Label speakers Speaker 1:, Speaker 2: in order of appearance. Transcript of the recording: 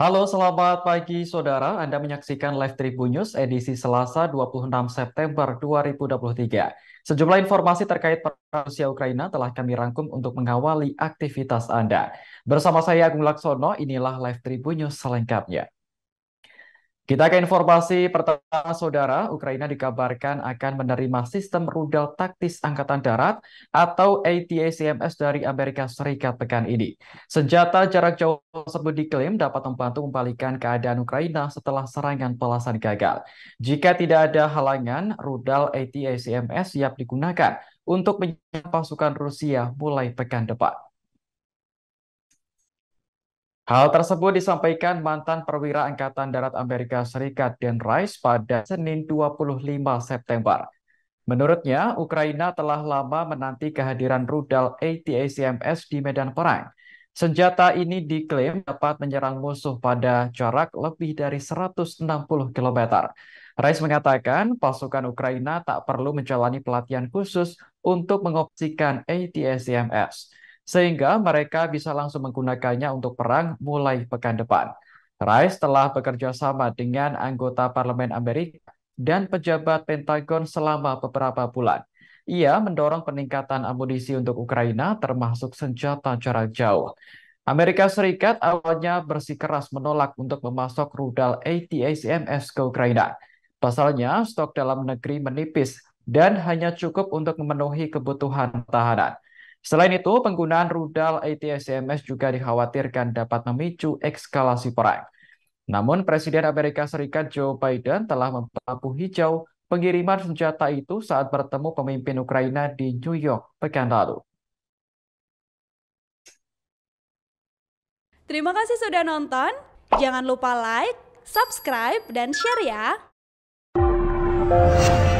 Speaker 1: Halo, selamat pagi saudara. Anda menyaksikan Live Tribun News edisi Selasa 26 September 2023. Sejumlah informasi terkait perang Rusia Ukraina telah kami rangkum untuk mengawali aktivitas Anda. Bersama saya Agung Laksono, inilah Live Tribun News selengkapnya. Kita ke informasi pertama, Saudara. Ukraina dikabarkan akan menerima sistem rudal taktis angkatan darat atau ATACMS dari Amerika Serikat pekan ini. Senjata jarak jauh tersebut diklaim dapat membantu membalikan keadaan Ukraina setelah serangan pelasan gagal. Jika tidak ada halangan, rudal ATACMS siap digunakan untuk menyerang pasukan Rusia mulai pekan depan. Hal tersebut disampaikan mantan perwira Angkatan Darat Amerika Serikat Dan Rice pada Senin 25 September. Menurutnya, Ukraina telah lama menanti kehadiran rudal ATACMS di medan perang. Senjata ini diklaim dapat menyerang musuh pada jarak lebih dari 160 km. Rice mengatakan pasukan Ukraina tak perlu menjalani pelatihan khusus untuk mengopsikan ATACMS sehingga mereka bisa langsung menggunakannya untuk perang mulai pekan depan. Rice telah bekerja sama dengan anggota parlemen Amerika dan pejabat Pentagon selama beberapa bulan. Ia mendorong peningkatan amunisi untuk Ukraina termasuk senjata jarak jauh. Amerika Serikat awalnya bersikeras menolak untuk memasok rudal ATACMS ke Ukraina. Pasalnya, stok dalam negeri menipis dan hanya cukup untuk memenuhi kebutuhan tahanan. Selain itu, penggunaan rudal ATSMS juga dikhawatirkan dapat memicu ekskalasi perang. Namun, Presiden Amerika Serikat Joe Biden telah membapu hijau pengiriman senjata itu saat bertemu pemimpin Ukraina di New York pekan lalu. Terima kasih sudah nonton. Jangan lupa like, subscribe, dan share ya.